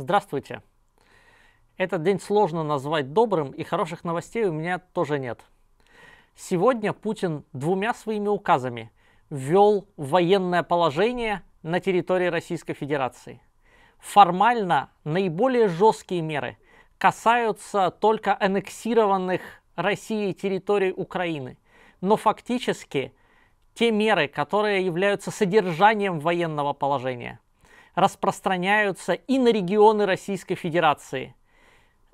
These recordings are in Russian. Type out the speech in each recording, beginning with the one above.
Здравствуйте! Этот день сложно назвать добрым, и хороших новостей у меня тоже нет. Сегодня Путин двумя своими указами ввел военное положение на территории Российской Федерации. Формально наиболее жесткие меры касаются только аннексированных Россией территорий Украины. Но фактически те меры, которые являются содержанием военного положения – распространяются и на регионы Российской Федерации,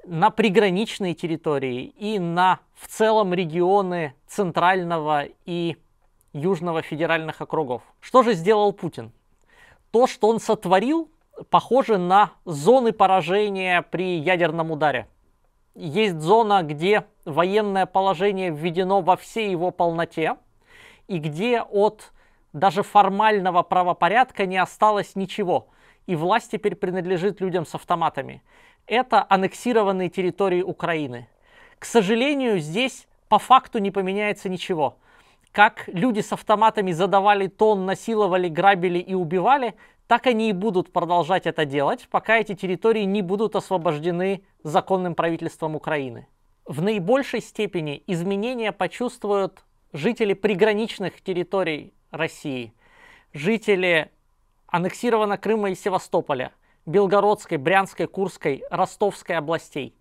на приграничные территории и на в целом регионы Центрального и Южного федеральных округов. Что же сделал Путин? То, что он сотворил, похоже на зоны поражения при ядерном ударе. Есть зона, где военное положение введено во всей его полноте, и где от даже формального правопорядка не осталось ничего, и власть теперь принадлежит людям с автоматами. Это аннексированные территории Украины. К сожалению, здесь по факту не поменяется ничего. Как люди с автоматами задавали тон, насиловали, грабили и убивали, так они и будут продолжать это делать, пока эти территории не будут освобождены законным правительством Украины. В наибольшей степени изменения почувствуют жители приграничных территорий России, жители аннексированного Крыма и Севастополя, Белгородской, Брянской, Курской, Ростовской областей.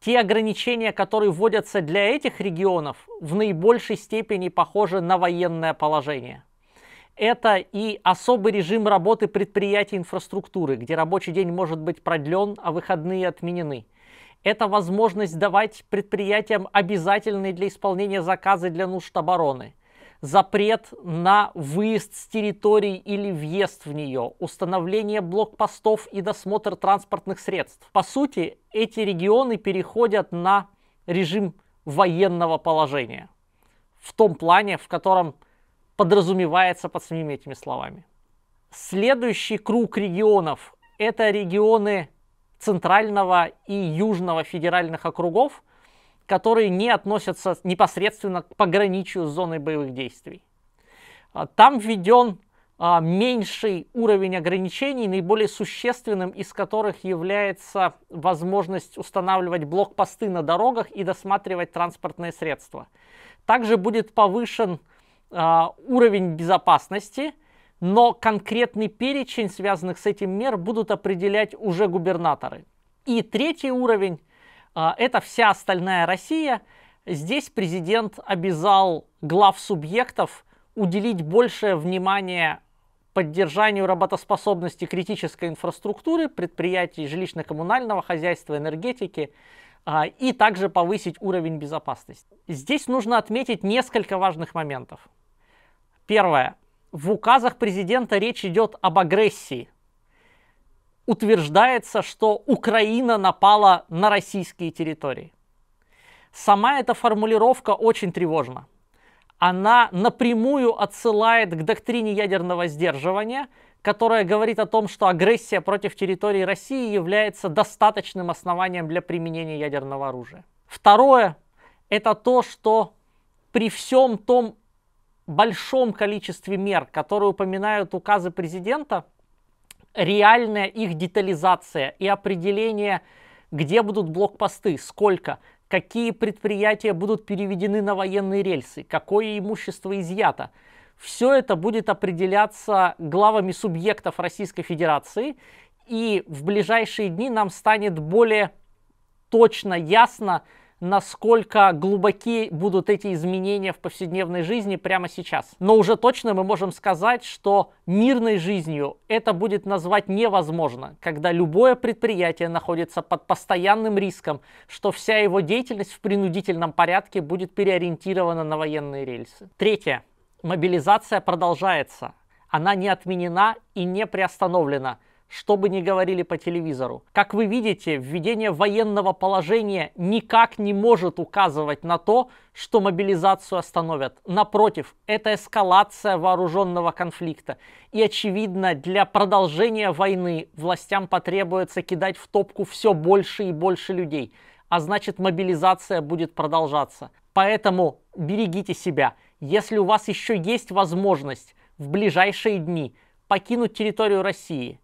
Те ограничения, которые вводятся для этих регионов, в наибольшей степени похожи на военное положение. Это и особый режим работы предприятий инфраструктуры, где рабочий день может быть продлен, а выходные отменены. Это возможность давать предприятиям обязательные для исполнения заказы для нужд обороны – запрет на выезд с территории или въезд в нее, установление блокпостов и досмотр транспортных средств. По сути, эти регионы переходят на режим военного положения в том плане, в котором подразумевается под самими этими словами. Следующий круг регионов – это регионы Центрального и Южного федеральных округов – которые не относятся непосредственно к пограничью с боевых действий. А, там введен а, меньший уровень ограничений, наиболее существенным из которых является возможность устанавливать блокпосты на дорогах и досматривать транспортные средства. Также будет повышен а, уровень безопасности, но конкретный перечень связанных с этим мер будут определять уже губернаторы. И третий уровень – а, это вся остальная Россия. Здесь президент обязал глав субъектов уделить большее внимание поддержанию работоспособности критической инфраструктуры, предприятий жилищно-коммунального хозяйства, энергетики а, и также повысить уровень безопасности. Здесь нужно отметить несколько важных моментов. Первое. В указах президента речь идет об агрессии, утверждается, что Украина напала на российские территории. Сама эта формулировка очень тревожна. Она напрямую отсылает к доктрине ядерного сдерживания, которая говорит о том, что агрессия против территории России является достаточным основанием для применения ядерного оружия. Второе – это то, что при всем том большом количестве мер, которые упоминают указы президента, реальная их детализация и определение, где будут блокпосты, сколько, какие предприятия будут переведены на военные рельсы, какое имущество изъято. Все это будет определяться главами субъектов Российской Федерации, и в ближайшие дни нам станет более точно, ясно, насколько глубоки будут эти изменения в повседневной жизни прямо сейчас. Но уже точно мы можем сказать, что мирной жизнью это будет назвать невозможно, когда любое предприятие находится под постоянным риском, что вся его деятельность в принудительном порядке будет переориентирована на военные рельсы. Третье. Мобилизация продолжается. Она не отменена и не приостановлена – что бы ни говорили по телевизору. Как вы видите, введение военного положения никак не может указывать на то, что мобилизацию остановят. Напротив, это эскалация вооруженного конфликта. И очевидно, для продолжения войны властям потребуется кидать в топку все больше и больше людей. А значит, мобилизация будет продолжаться. Поэтому берегите себя. Если у вас еще есть возможность в ближайшие дни покинуть территорию России –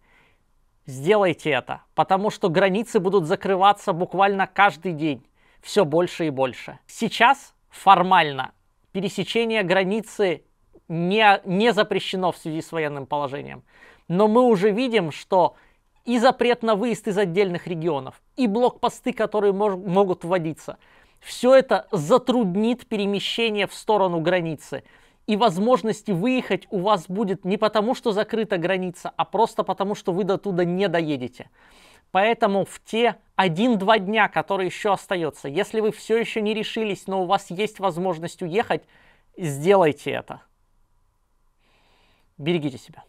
Сделайте это, потому что границы будут закрываться буквально каждый день, все больше и больше. Сейчас формально пересечение границы не, не запрещено в связи с военным положением. Но мы уже видим, что и запрет на выезд из отдельных регионов, и блокпосты, которые мож, могут вводиться, все это затруднит перемещение в сторону границы и возможности выехать у вас будет не потому, что закрыта граница, а просто потому, что вы до туда не доедете. Поэтому в те 1-2 дня, которые еще остаются, если вы все еще не решились, но у вас есть возможность уехать, сделайте это. Берегите себя.